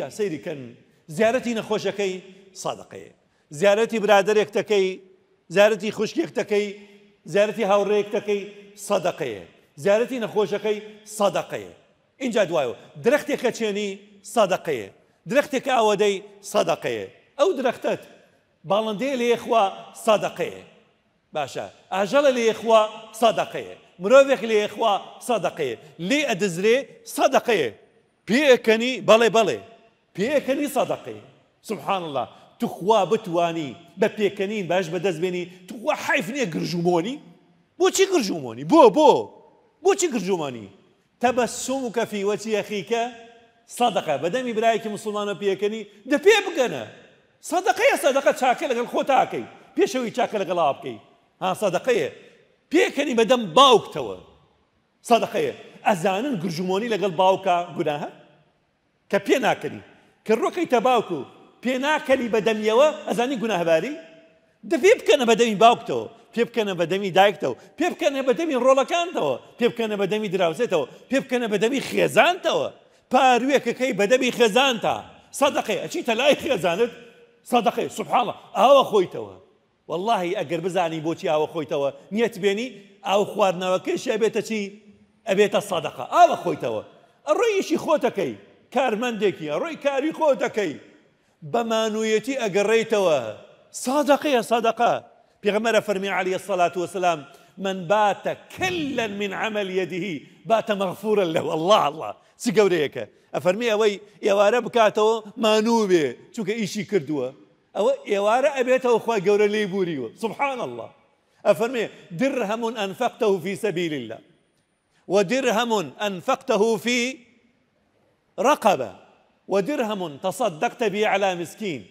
جا سەیریکەن زیارەتی نەخۆشەکەی سادقەیە زیارەتی برادێک دەکەی زیارەتی خوشکێک دەکەی زیارەتی هاوڕێک دەکەی سەدەقەیە زیارەتی نەخۆشەکەی سادقەیە اینجا دوایەوە درختێکە چێنی سادقەیە درختێکە ئەوەدەی سادقەیە ئەو درختت باڵندێ لێخوا سادقەیە باشە ئاژەڵە لێخوا سادقەیە مرۆڤێک لێخوا سادقەیە لێ ئەدەزرێ سادقەیە پێەکەنی بەڵێ بەڵێ بيكني صدقي سبحان الله تخوا بتواني با بيكنين باش بدز بيني تخوا حيفني قرجوموني بو تشي قرجوموني بو بو بو تشي قرجوموني تبسمك في وجه اخيك صدقه بدم ابراهيم مسلمان بيكني ده بي بكنا صدقه يا صدقه تاكلك الخوتاكي بيشوي تاكلك الابكي ها صدقه بيكني بدم باوك توا صدقه ازانن قرجوموني لقل باوكا گناه كبيناكني کە ڕۆکەی تەباوکو پێناکەلی بەدەمیەوە ئەزانی گوناهباری دەبێ بکەنە بەدەمی باوکتەوە پێ بکەنە بەدەمی دایکتەوە پێ بکەنە بەدەمی ڕۆڵەکانتەوە پێ بکەنە بەدەمی دراوسێتەوە پێ بکەنە بەدەمی خێزانتەوە پاروێکەکەی بەدەمی خێزان تا سەدەقێ ئەچیتە لای خێزانت سەدەقێ سوبحاڵە ئاوە خۆیتەوە واللهی ئەگەر بزانی بۆچی ئاوە خۆیتەوە نیەت بێنی ئاو خواردنەوەکەی شێبێتە چی ئەبێتە سەدەقە ئاوە خۆیتەوە ئەڕێیشی خوتكي کارمەندێکی ڕۆی کاری خۆ دەکەی بەمانویەتی ئەگەڕێیتەوە سادقەیە سادقا پێغمەرە فرمي عليه الصلاه والسلام من بات كلا من عمل يده بات مغفورا له والله الله سيقوريك افرمي اوي وارب كاتو مانوبي شوك ايشي كردوا او يا وارب ابيتو اخوه قوري لي بوريو سبحان الله افرمي درهم انفقته في سبيل الله ودرهم انفقته في رقبه ودرهم تصدقت به على مسكين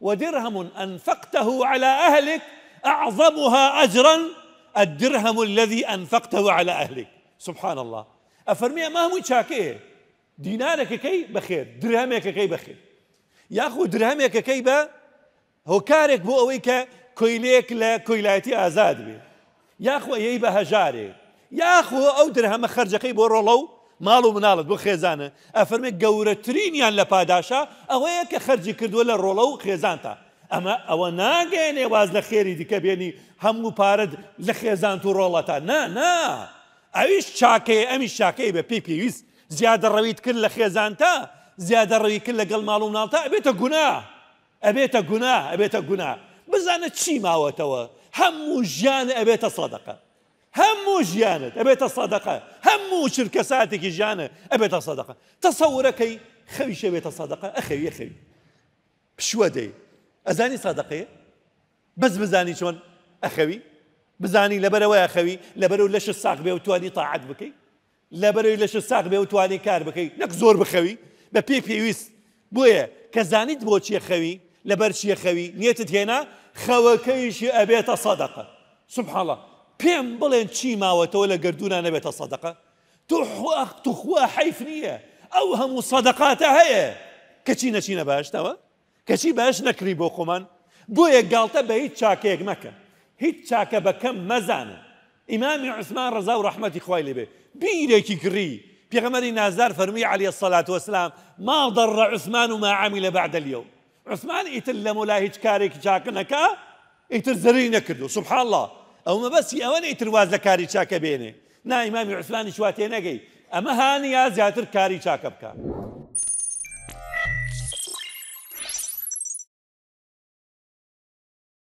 ودرهم انفقته على اهلك اعظمها اجرا الدرهم الذي انفقته على اهلك سبحان الله افرمي ما هو شاكيه دينارك كي بخير درهمك كي بخير يا أخو درهمك كي هۆکارێک هو كارك کە کۆیلێک كويليك لا كويلاتي أزاد یاخۆ يا أخو هەژارێ یاخۆ يا أخو أو بۆ خرجك و ماڵ و مناڵت بۆ خێزانە ئەفەرمێ گەورەترینیان لە پاداشا ئەوەیە کە خەرجی کردووە لە ڕۆڵە و خێزانتا ئەمە ئەوە ناگەێنێ واز لە خێری دیکە بێنی هەموو پارەت لە خێزان و ڕۆڵەتا نا نا ئەویش چاکەیە ئەمی شاکەی بە پێی پێویست زیادە ڕەویت کرد لە خێزانتا زیادە ڕەوی کرد لەگەڵ ماڵ و مناڵتا ئەبێتە گونا ئەبێتە گونا ئەبێتە گونا بزانە چی ماوەتەوە هەموو ژیان ئەبێتە سەدەقە همو جيانت أبيت الصدقة همو شركة ساتك جيانة أبيت الصدقة تصورك أي خوي شو أبيت الصدقة أخي يا أخي شو دي أزاني صدقة بس بزاني شون أخوي بزاني لبروا يا أخوي لبروا لش الساق بيه وتواني طاعت بكي لبروا لش الساق بيه وتواني كار بكي لك زور بخوي ببي بي ويس بويا كزاني تبوش يا أخوي لبرش يا أخوي نيتت هنا خوكيش أبيت الصدقة سبحان الله پێم بڵێن چی ماوەتەوە لە گردوونە نەبێتە الصدقه تخوا حیف حيفنيه ئەو صدقات سەدەقاتە هەیە کەچی باش توا كشي باش نكري بۆ خۆمان بۆیە گالتە بە هیچ چاکەیەک مەکە هیچ چاکە بەکەم مەزانە ئیمامی عوسمان ڕزا و ڕحمەتی خی لێبێ بیرێکی نازار فەرمی عليه الصلاة والسلام ما ضر عثمان و عمل بعد اليوم عثمان ئیتر لە مۆلا هیچ کارێکی چاکە نەکە ئیتر سبحان الله ئەو مەبەسی ئەوە ئیتر واز لە کاری چاکە بێنێ نایمامی عوسمانی شواتێ نەگەی ئەمە هاانی یا زیاتر کاری چاکە بکە.